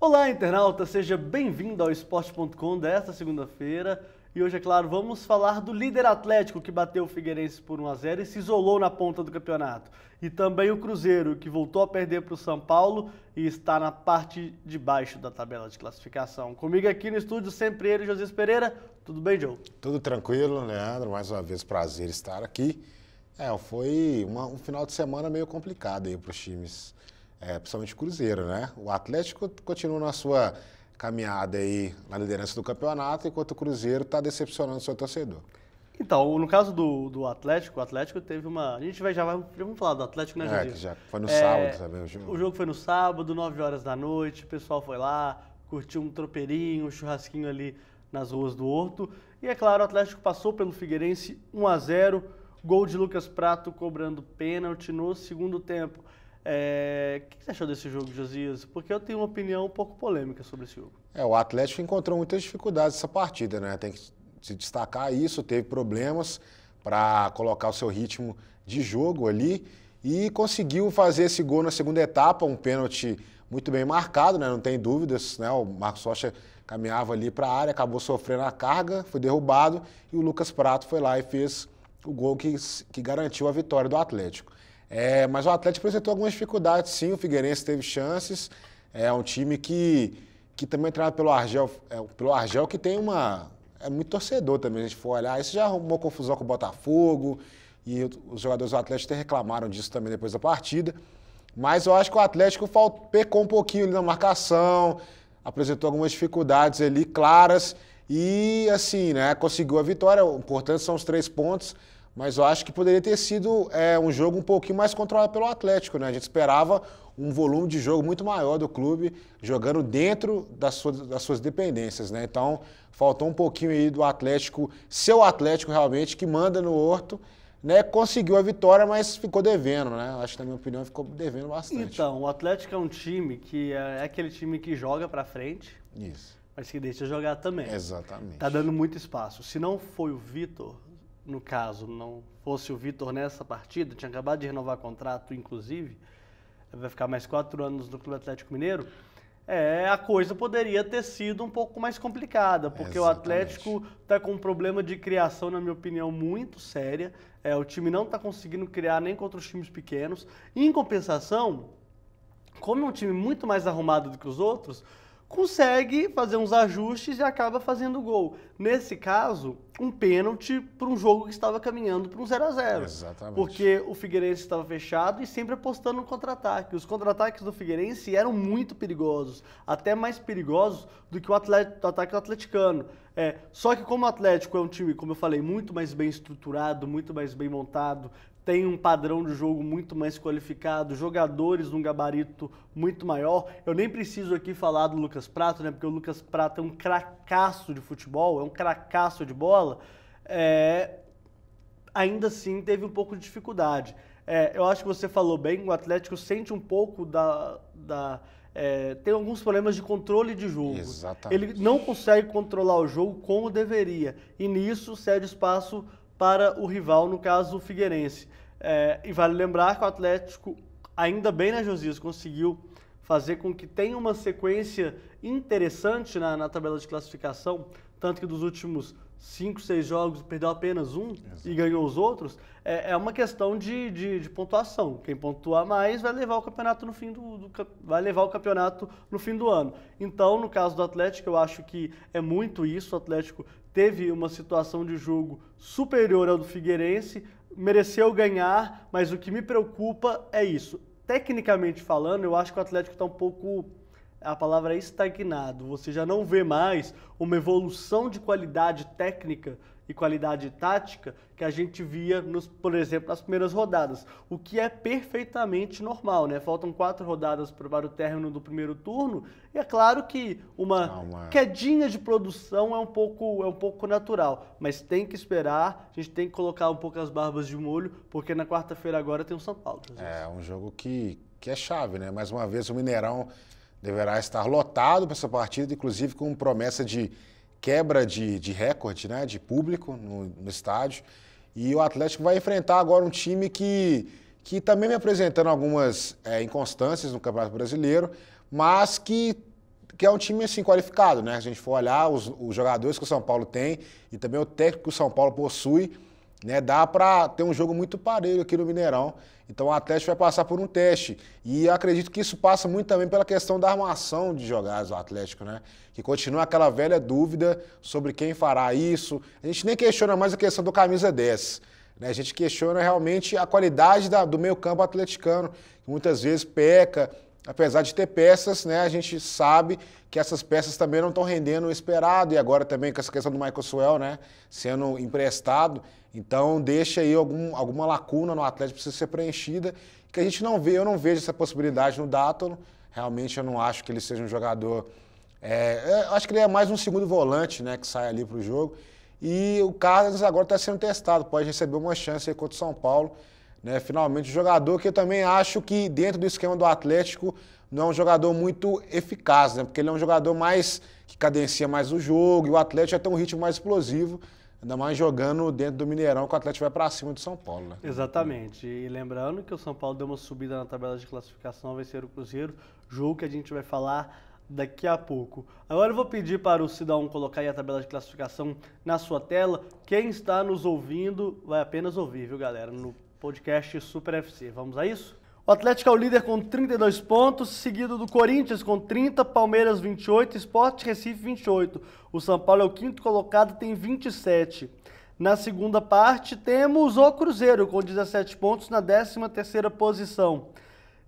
Olá, internauta! Seja bem-vindo ao Esporte.com desta segunda-feira. E hoje, é claro, vamos falar do líder atlético que bateu o Figueirense por 1x0 e se isolou na ponta do campeonato. E também o Cruzeiro, que voltou a perder para o São Paulo e está na parte de baixo da tabela de classificação. Comigo aqui no estúdio, sempre ele, José Pereira. Tudo bem, Joe? Tudo tranquilo, Leandro. Mais uma vez, prazer estar aqui. É, foi uma, um final de semana meio complicado aí para os times é, principalmente o Cruzeiro, né? O Atlético continua na sua caminhada aí na liderança do campeonato, enquanto o Cruzeiro está decepcionando o seu torcedor. Então, no caso do, do Atlético, o Atlético teve uma. A gente vai, já vai. Vamos falar do Atlético, né, É, Júlio? que já foi no é, sábado também o jogo. O jogo foi no sábado, 9 horas da noite, o pessoal foi lá, curtiu um tropeirinho, um churrasquinho ali nas ruas do Horto. E é claro, o Atlético passou pelo Figueirense 1 a 0 gol de Lucas Prato cobrando pênalti no segundo tempo. É, o que você achou desse jogo, Josias? Porque eu tenho uma opinião um pouco polêmica sobre esse jogo. É, o Atlético encontrou muitas dificuldades nessa partida, né? Tem que se destacar isso, teve problemas para colocar o seu ritmo de jogo ali e conseguiu fazer esse gol na segunda etapa, um pênalti muito bem marcado, né? Não tem dúvidas, né? O Marcos Rocha caminhava ali para a área, acabou sofrendo a carga, foi derrubado e o Lucas Prato foi lá e fez o gol que, que garantiu a vitória do Atlético. É, mas o Atlético apresentou algumas dificuldades, sim. O Figueirense teve chances. É um time que, que também é treinado pelo Argel, é, pelo Argel, que tem uma. É muito torcedor também, a gente for olhar. Isso já arrumou confusão com o Botafogo. E os jogadores do Atlético reclamaram disso também depois da partida. Mas eu acho que o Atlético faltou, pecou um pouquinho ali na marcação, apresentou algumas dificuldades ali claras. E assim, né? Conseguiu a vitória. O importante são os três pontos. Mas eu acho que poderia ter sido é, um jogo um pouquinho mais controlado pelo Atlético, né? A gente esperava um volume de jogo muito maior do clube, jogando dentro das suas, das suas dependências, né? Então, faltou um pouquinho aí do Atlético, seu Atlético realmente, que manda no Horto, né? Conseguiu a vitória, mas ficou devendo, né? Acho que, na minha opinião, ficou devendo bastante. Então, o Atlético é um time que é, é aquele time que joga para frente. Isso. Mas que deixa jogar também. Exatamente. Tá dando muito espaço. Se não foi o Vitor, no caso, não fosse o Vitor nessa partida, tinha acabado de renovar contrato, inclusive, vai ficar mais quatro anos no Clube Atlético Mineiro, é, a coisa poderia ter sido um pouco mais complicada, porque Exatamente. o Atlético está com um problema de criação, na minha opinião, muito séria. É, o time não está conseguindo criar nem contra os times pequenos. Em compensação, como é um time muito mais arrumado do que os outros, consegue fazer uns ajustes e acaba fazendo gol. Nesse caso, um pênalti para um jogo que estava caminhando para um 0 a 0 Exatamente. Porque o Figueirense estava fechado e sempre apostando no contra-ataque. Os contra-ataques do Figueirense eram muito perigosos, até mais perigosos do que o, atleta, o ataque do atleticano. É, só que como o Atlético é um time, como eu falei, muito mais bem estruturado, muito mais bem montado, tem um padrão de jogo muito mais qualificado, jogadores num gabarito muito maior. Eu nem preciso aqui falar do Lucas Prato, né? Porque o Lucas Prato é um cracaço de futebol, é um cracaço de bola. É... Ainda assim, teve um pouco de dificuldade. É, eu acho que você falou bem, o Atlético sente um pouco da... da é, tem alguns problemas de controle de jogo. Exatamente. Ele não consegue controlar o jogo como deveria. E nisso cede espaço para o rival, no caso o Figueirense. É, e vale lembrar que o Atlético, ainda bem, né, Josias, conseguiu fazer com que tenha uma sequência interessante na, na tabela de classificação, tanto que dos últimos cinco, seis jogos, perdeu apenas um Exato. e ganhou os outros, é, é uma questão de, de, de, pontuação. Quem pontuar mais vai levar o campeonato no fim do, do, vai levar o campeonato no fim do ano. Então, no caso do Atlético, eu acho que é muito isso. O Atlético teve uma situação de jogo superior ao do Figueirense, mereceu ganhar, mas o que me preocupa é isso. Tecnicamente falando, eu acho que o Atlético está um pouco a palavra é estagnado. Você já não vê mais uma evolução de qualidade técnica e qualidade tática que a gente via, nos, por exemplo, nas primeiras rodadas, o que é perfeitamente normal, né? Faltam quatro rodadas para o término do primeiro turno e é claro que uma Calma. quedinha de produção é um pouco é um pouco natural, mas tem que esperar, a gente tem que colocar um pouco as barbas de molho, porque na quarta-feira agora tem o São Paulo. É um jogo que que é chave, né? Mais uma vez o Mineirão deverá estar lotado para essa partida, inclusive com promessa de quebra de, de recorde né, de público no, no, estádio. E o Atlético vai enfrentar agora um time que, que também me apresentando algumas é, inconstâncias no Campeonato Brasileiro, mas que, que é um time assim, qualificado. Né? Se a gente for olhar os, os jogadores que o São Paulo tem e também o técnico que o São Paulo possui, né, dá para ter um jogo muito parelho aqui no Mineirão. Então o Atlético vai passar por um teste. E acredito que isso passa muito também pela questão da armação de jogadas do Atlético, né? Que continua aquela velha dúvida sobre quem fará isso. A gente nem questiona mais a questão do camisa 10. Né? A gente questiona realmente a qualidade da, do meio campo atleticano, que muitas vezes peca apesar de ter peças, né, a gente sabe que essas peças também não estão rendendo o esperado, e agora também com essa questão do Michael Swell, né, sendo emprestado, então deixa aí algum, alguma lacuna no Atlético precisa ser preenchida, que a gente não vê, eu não vejo essa possibilidade no Dátolo, realmente eu não acho que ele seja um jogador, é, é eu acho que ele é mais um segundo volante, né, que sai ali para o jogo, e o Carlos agora está sendo testado, pode receber uma chance aí contra o São Paulo, né? Finalmente, um jogador que eu também acho que dentro do esquema do Atlético não é um jogador muito eficaz, né? porque ele é um jogador mais que cadencia mais o jogo e o Atlético já tem um ritmo mais explosivo. Ainda mais jogando dentro do Mineirão, que o Atlético vai para cima do São Paulo, né? Exatamente. E lembrando que o São Paulo deu uma subida na tabela de classificação, vai ser o Cruzeiro, jogo que a gente vai falar daqui a pouco. Agora eu vou pedir para o Sidão colocar aí a tabela de classificação na sua tela. Quem está nos ouvindo vai apenas ouvir, viu, galera? No podcast Super FC. Vamos a isso? O Atlético é o líder com 32 pontos, seguido do Corinthians com 30, Palmeiras 28, Sport Recife 28. O São Paulo é o quinto colocado, tem 27. Na segunda parte, temos o Cruzeiro com 17 pontos na 13ª posição.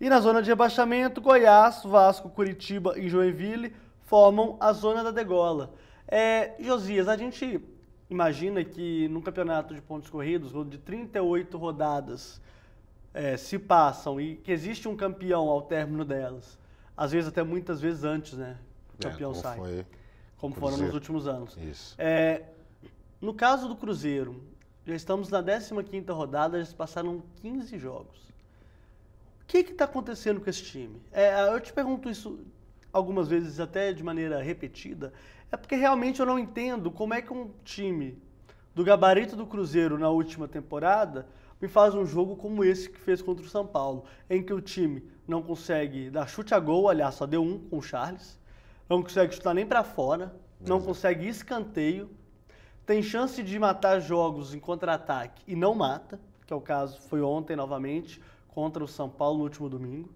E na zona de rebaixamento, Goiás, Vasco, Curitiba e Joinville formam a zona da degola. É, Josias, a gente imagina que num campeonato de pontos corridos, de 38 rodadas, é, se passam e que existe um campeão ao término delas. Às vezes, até muitas vezes antes, né? O é, campeão é, como sai. Foi, como foram nos últimos anos. Isso. É, no caso do Cruzeiro, já estamos na 15 rodada, já se passaram 15 jogos. O que está acontecendo com esse time? É, eu te pergunto isso algumas vezes até de maneira repetida. É porque realmente eu não entendo como é que um time do gabarito do Cruzeiro na última temporada me faz um jogo como esse que fez contra o São Paulo, em que o time não consegue dar chute a gol, aliás, só deu um com o Charles, não consegue chutar nem para fora, não consegue escanteio, tem chance de matar jogos em contra-ataque e não mata, que é o caso, foi ontem novamente, contra o São Paulo no último domingo.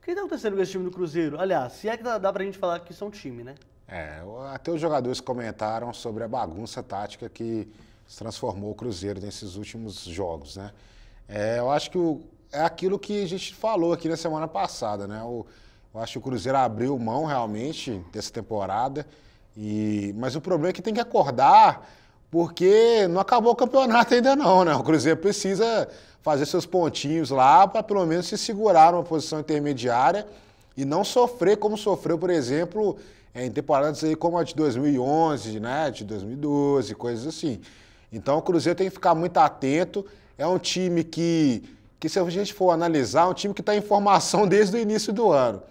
O que está acontecendo com esse time do Cruzeiro? Aliás, se é que dá, dá pra gente falar que isso é um time, né? É, até os jogadores comentaram sobre a bagunça tática que se transformou o Cruzeiro nesses últimos jogos, né? É, eu acho que o, é aquilo que a gente falou aqui na semana passada, né? O, eu acho que o Cruzeiro abriu mão realmente dessa temporada, e, mas o problema é que tem que acordar porque não acabou o campeonato ainda não, né? O Cruzeiro precisa fazer seus pontinhos lá para pelo menos se segurar numa posição intermediária e não sofrer como sofreu, por exemplo, é, em temporadas aí como a de 2011, né, de 2012, coisas assim. Então o Cruzeiro tem que ficar muito atento. É um time que, que se a gente for analisar, é um time que está em formação desde o início do ano.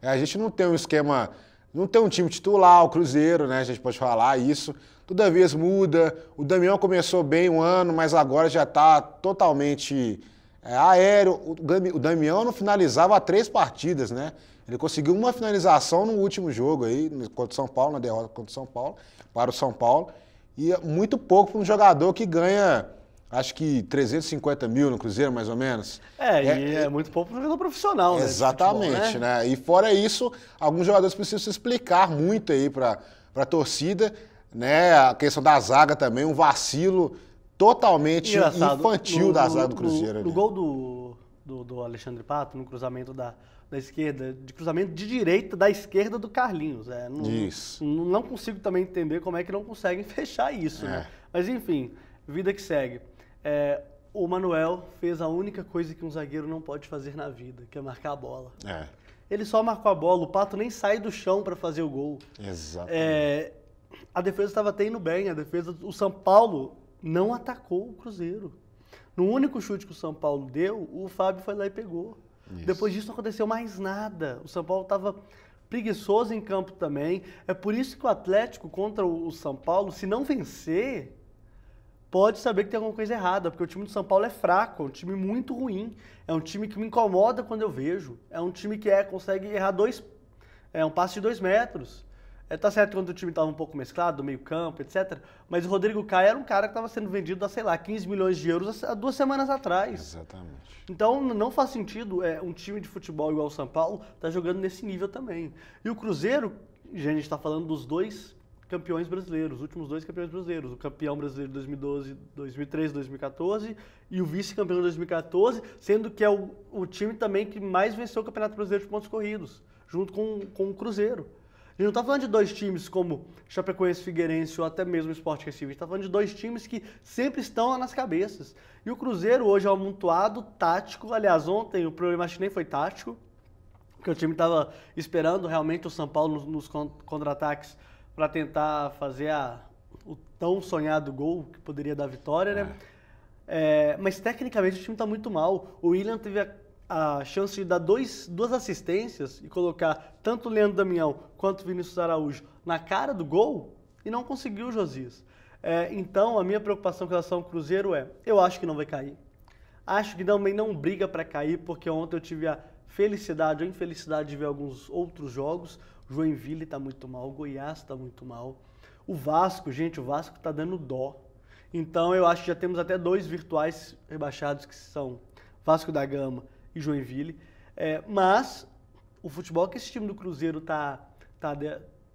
É, a gente não tem um esquema, não tem um time titular, o Cruzeiro, né? A gente pode falar isso. Toda vez muda. O Damião começou bem um ano, mas agora já está totalmente é, aéreo, o, o Damião finalizava três partidas, né? Ele conseguiu uma finalização no último jogo aí, contra o São Paulo, na derrota contra o São Paulo, para o São Paulo. E é muito pouco para um jogador que ganha, acho que 350 mil no Cruzeiro, mais ou menos. É, é, é e é muito pouco para um jogador profissional, né, exatamente, né? Exatamente, né? E fora isso, alguns jogadores precisam se explicar muito aí para a torcida, né? A questão da zaga também, um vacilo totalmente Engraçado. infantil no, da zaga do Cruzeiro. No, no gol do, do, do, Alexandre Pato, no cruzamento da, da esquerda, de cruzamento de direita da esquerda do Carlinhos. É, não, isso. Não, consigo também entender como é que não conseguem fechar isso. Né? É. Né? Mas enfim, vida que segue. É, o Manuel fez a única coisa que um zagueiro não pode fazer na vida, que é marcar a bola. É. Ele só marcou a bola, o Pato nem sai do chão para fazer o gol. Exato. É, a defesa estava tendo bem, a defesa, o São Paulo não atacou o Cruzeiro. No único chute que o São Paulo deu, o Fábio foi lá e pegou. Isso. Depois disso não aconteceu mais nada. O São Paulo estava preguiçoso em campo também. É por isso que o Atlético contra o São Paulo, se não vencer, pode saber que tem alguma coisa errada, porque o time do São Paulo é fraco, é um time muito ruim, é um time que me incomoda quando eu vejo, é um time que é, consegue errar dois, é um passe de dois metros. É, tá certo quando o time estava um pouco mesclado, meio campo, etc. Mas o Rodrigo Caio era um cara que estava sendo vendido a, sei lá, 15 milhões de euros há duas semanas atrás. Exatamente. Então não faz sentido é, um time de futebol igual o São Paulo tá jogando nesse nível também. E o Cruzeiro, a gente está falando dos dois campeões brasileiros, os últimos dois campeões brasileiros, o campeão brasileiro de 2012, 2013, 2014 e o vice-campeão de 2014, sendo que é o, o time também que mais venceu o Campeonato Brasileiro de pontos corridos, junto com, com o Cruzeiro gente não está falando de dois times como Chapecoense, Figueirense ou até mesmo Sport Recife. A gente está falando de dois times que sempre estão lá nas cabeças. E o Cruzeiro hoje é um amontoado tático. Aliás, ontem o problema acho que nem foi tático, porque o time estava esperando realmente o São Paulo nos, nos contra-ataques para tentar fazer a, o tão sonhado gol que poderia dar vitória, né? É. É, mas tecnicamente o time está muito mal. O William teve a a chance de dar dois, duas assistências e colocar tanto o Leandro Damião quanto o Vinícius Araújo na cara do gol e não conseguiu o Josias. É, então, a minha preocupação com relação ao Cruzeiro é: eu acho que não vai cair. Acho que também não briga para cair, porque ontem eu tive a felicidade ou infelicidade de ver alguns outros jogos. Joinville está muito mal, Goiás está muito mal. O Vasco, gente, o Vasco está dando dó. Então, eu acho que já temos até dois virtuais rebaixados que são Vasco da Gama e Joinville. É, mas o futebol que esse time do Cruzeiro tá, tá,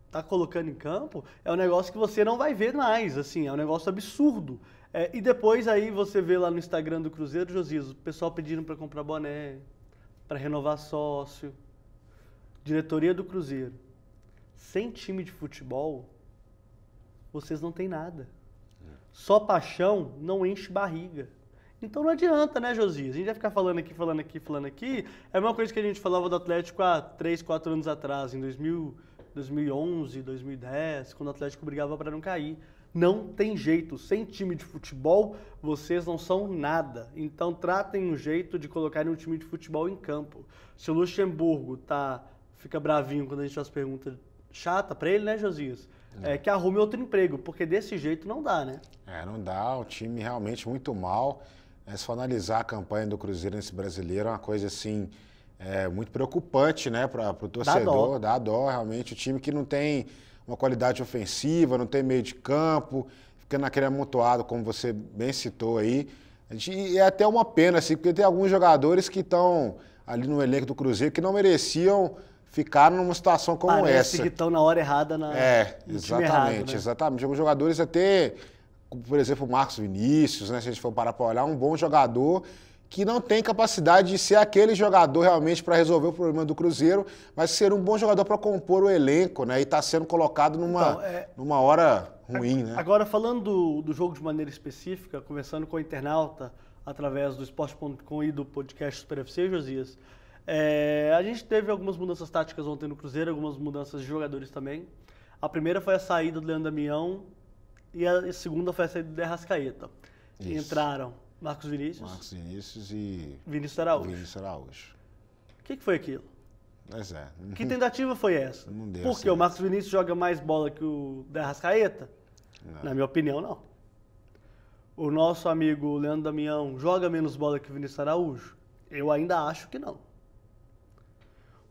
tá colocando em campo é um negócio que você não vai ver mais, assim, é um negócio absurdo. É, e depois aí você vê lá no Instagram do Cruzeiro, Josias, o pessoal pedindo para comprar boné, para renovar sócio, diretoria do Cruzeiro. Sem time de futebol, vocês não têm nada. É. Só paixão não enche barriga. Então não adianta, né, Josias? A gente vai ficar falando aqui, falando aqui, falando aqui. É a mesma coisa que a gente falava do Atlético há 3, 4 anos atrás, em 2000, 2011, 2010, quando o Atlético brigava para não cair. Não tem jeito. Sem time de futebol, vocês não são nada. Então tratem um jeito de colocarem um time de futebol em campo. Se o Luxemburgo tá, fica bravinho quando a gente faz pergunta chata para ele, né, Josias? É, é, que arrume outro emprego, porque desse jeito não dá, né? É, não dá. O time realmente muito mal. É só analisar a campanha do Cruzeiro nesse brasileiro, é uma coisa assim, é, muito preocupante, né, para o torcedor. Dá dó. dá dó, realmente. O time que não tem uma qualidade ofensiva, não tem meio de campo, fica naquele amontoado, como você bem citou aí. E é até uma pena, assim, porque tem alguns jogadores que estão ali no elenco do Cruzeiro que não mereciam ficar numa situação como Parece essa. que estão na hora errada na. É, exatamente, errado, né? exatamente. Alguns jogadores até por exemplo, o Marcos Vinícius, né? Se a gente for parar para olhar, um bom jogador que não tem capacidade de ser aquele jogador realmente para resolver o problema do Cruzeiro, mas ser um bom jogador para compor o elenco, né? E está sendo colocado numa, então, é... numa hora ruim, agora, né? Agora, falando do, do, jogo de maneira específica, conversando com o internauta através do esporte.com e do podcast Super FC, Josias, é, a gente teve algumas mudanças táticas ontem no Cruzeiro, algumas mudanças de jogadores também. A primeira foi a saída do Leandro Damião e a segunda foi a saída do Arrascaeta. Isso. Entraram Marcos Vinícius. Marcos Vinícius e. Vinícius Araújo. Vinícius Araújo. O que, que, foi aquilo? Pois é. Que tentativa foi essa? Não deu Porque certo. o Marcos Vinícius joga mais bola que o Derrascaeta? Não. Na minha opinião, não. O nosso amigo Leandro Damião joga menos bola que o Vinícius Araújo? Eu ainda acho que não.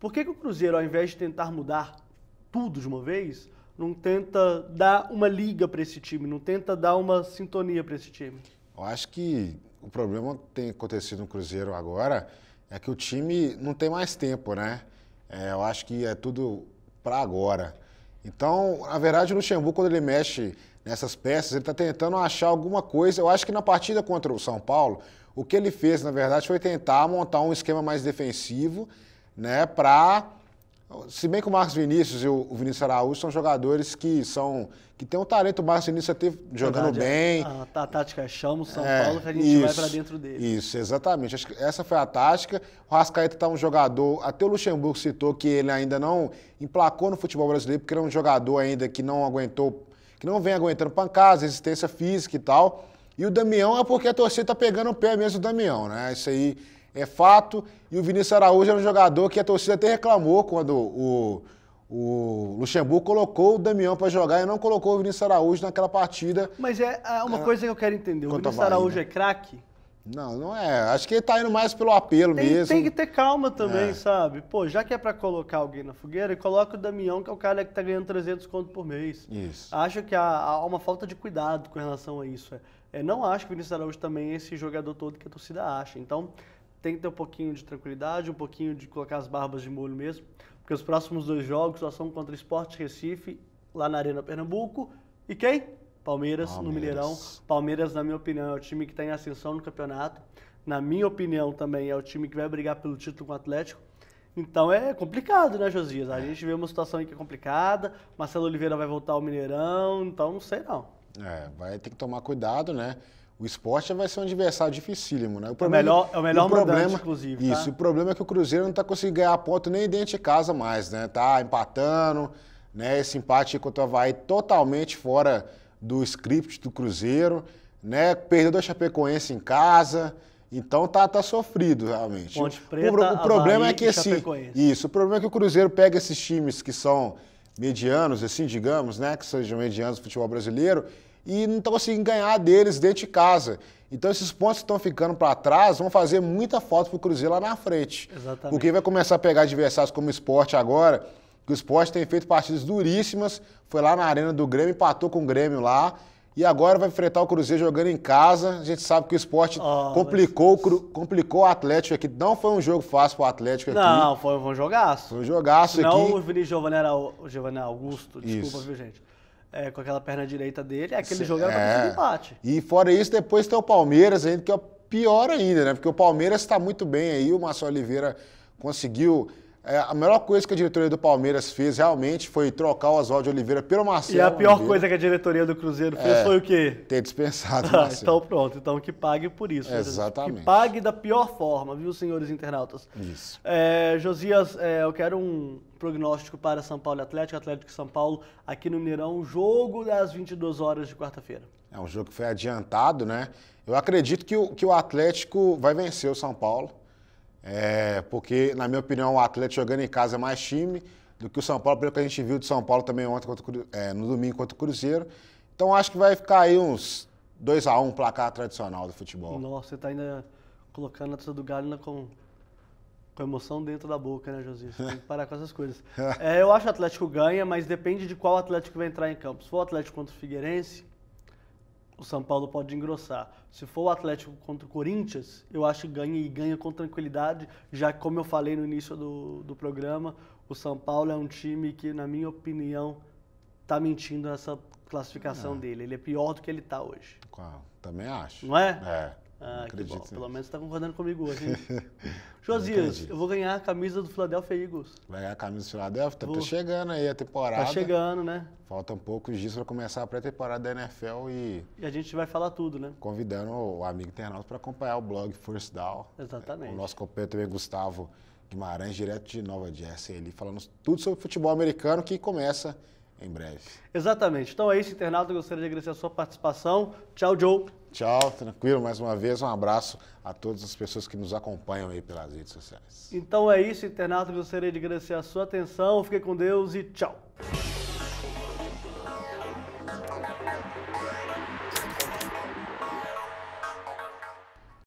Por que, que o Cruzeiro, ao invés de tentar mudar tudo de uma vez, não tenta dar uma liga para esse time, não tenta dar uma sintonia para esse time? Eu acho que o problema que tem acontecido no Cruzeiro agora é que o time não tem mais tempo, né? É, eu acho que é tudo para agora. Então, na verdade, o Luxemburgo, quando ele mexe nessas peças, ele está tentando achar alguma coisa. Eu acho que na partida contra o São Paulo, o que ele fez, na verdade, foi tentar montar um esquema mais defensivo, né, para se bem que o Marcos Vinícius e o Vinícius Araújo são jogadores que são que tem um talento, o Marcos Vinícius até jogando Verdade, é. bem. A, a tá, tática é chama o São é, Paulo que a gente isso, vai para dentro dele. Isso, exatamente. Acho que essa foi a tática. O Rascaeta está um jogador, até o Luxemburgo citou que ele ainda não emplacou no futebol brasileiro, porque era é um jogador ainda que não aguentou, que não vem aguentando pancadas, resistência física e tal. E o Damião é porque a torcida está pegando o pé mesmo do Damião, né? Isso aí é fato. E o Vinícius Araújo era um jogador que a torcida até reclamou quando o, o Luxemburgo colocou o Damião para jogar e não colocou o Vinícius Araújo naquela partida. Mas é, é uma é, coisa que eu quero entender. O Vinícius Araújo né? é craque? Não, não é. Acho que ele tá indo mais pelo apelo tem, mesmo. Tem que ter calma também, é. sabe? Pô, já que é para colocar alguém na fogueira, coloca o Damião, que é o cara que tá ganhando 300 conto por mês. Isso. Acho que há, há uma falta de cuidado com relação a isso. É, não acho que o Vinícius Araújo também é esse jogador todo que a torcida acha. Então, tem que ter um pouquinho de tranquilidade, um pouquinho de colocar as barbas de molho mesmo, porque os próximos dois jogos só são contra o Esporte Recife, lá na Arena Pernambuco, e quem? Palmeiras, Palmeiras. no Mineirão. Palmeiras, na minha opinião, é o time que está em ascensão no campeonato. Na minha opinião, também é o time que vai brigar pelo título com o Atlético. Então é complicado, né, Josias? A é. gente vê uma situação aí que é complicada. Marcelo Oliveira vai voltar ao Mineirão, então não sei não. É, vai ter que tomar cuidado, né? O esporte vai ser um adversário dificílimo, né? O é problema, é o melhor, é o melhor o problema, mandante, inclusive. Tá? Isso, o problema é que o Cruzeiro não está conseguindo ganhar ponto nem dentro de casa mais, né? Tá empatando, né? Esse empate contra o Havaí totalmente fora do script do Cruzeiro, né? Perdeu a Chapecoense em casa. Então tá, tá sofrido realmente. Ponte Preta, o, o problema Havaí é que assim, esse isso, o problema é que o Cruzeiro pega esses times que são medianos assim, digamos, né, que sejam medianos do futebol brasileiro e não estão conseguindo assim ganhar deles dentro de casa. Então esses pontos que estão ficando para trás vão fazer muita falta para o Cruzeiro lá na frente. Exatamente. Porque vai começar a pegar adversários como o esporte agora, que o esporte tem feito partidas duríssimas, foi lá na arena do Grêmio, empatou com o Grêmio lá, e agora vai enfrentar o Cruzeiro jogando em casa. A gente sabe que o esporte oh, complicou, mas... complicou o Atlético aqui. Não foi um jogo fácil para o Atlético aqui. Não, foi um jogaço. Foi um jogaço não aqui. Não o Vini Giovanni, era o Giovanni Augusto, desculpa, Isso. viu, gente? É, com aquela perna direita dele, aquele é Cê, jogo era é. empate. E fora isso, depois tem o Palmeiras ainda, que é pior ainda, né? Porque o Palmeiras está muito bem aí, o Márcio Oliveira conseguiu é, a melhor coisa que a diretoria do Palmeiras fez realmente foi trocar o Oswaldo Oliveira pelo Marcelo. E a pior Oliveira. coisa que a diretoria do Cruzeiro fez é, foi o quê? Ter dispensado o ah, Marcelo. então pronto, então que pague por isso. Né, Exatamente. Que pague da pior forma, viu, senhores internautas? Isso. É, Josias, é, eu quero um prognóstico para São Paulo e Atlético, Atlético e São Paulo, aqui no Mineirão, jogo das 22 horas de quarta-feira. É um jogo que foi adiantado, né? Eu acredito que o, que o Atlético vai vencer o São Paulo é, porque, na minha opinião, o Atlético jogando em casa é mais time do que o São Paulo, pelo que a gente viu de São Paulo também ontem, contra, é, no domingo contra o Cruzeiro. Então acho que vai ficar aí uns 2 a 1 um, placar tradicional do futebol. Nossa, você está ainda colocando a torcida do Galo com, com emoção dentro da boca, né, Josias Você tem que parar com essas coisas. É, eu acho que o Atlético ganha, mas depende de qual Atlético vai entrar em campo. Se for o Atlético contra o Figueirense, o São Paulo pode engrossar. Se for o Atlético contra o Corinthians, eu acho que ganha e ganha com tranquilidade, já que, como eu falei no início do, do programa, o São Paulo é um time que, na minha opinião, está mentindo nessa classificação é. dele. Ele é pior do que ele está hoje. Também acho. Não é? É. Ah, acredito. Bom, pelo menos você está concordando comigo hoje. Josias, eu vou ganhar a camisa do Philadelphia Eagles. Vai ganhar a camisa do Philadelphia? Tá, tá, chegando aí a temporada. Tá chegando, né? Faltam poucos dias para começar a pré-temporada da NFL e. E a gente vai falar tudo, né? Convidando o amigo internauta para acompanhar o blog First Down. Exatamente. O nosso companheiro também, Gustavo Guimarães, direto de Nova Jersey, ali falando tudo sobre futebol americano que começa em breve. Exatamente. Então é isso, internauta. Eu gostaria de agradecer a sua participação. Tchau, Joe. Tchau, tranquilo mais uma vez. Um abraço a todas as pessoas que nos acompanham aí pelas redes sociais. Então é isso, internato. Gostaria de agradecer a sua atenção. Fique com Deus e tchau.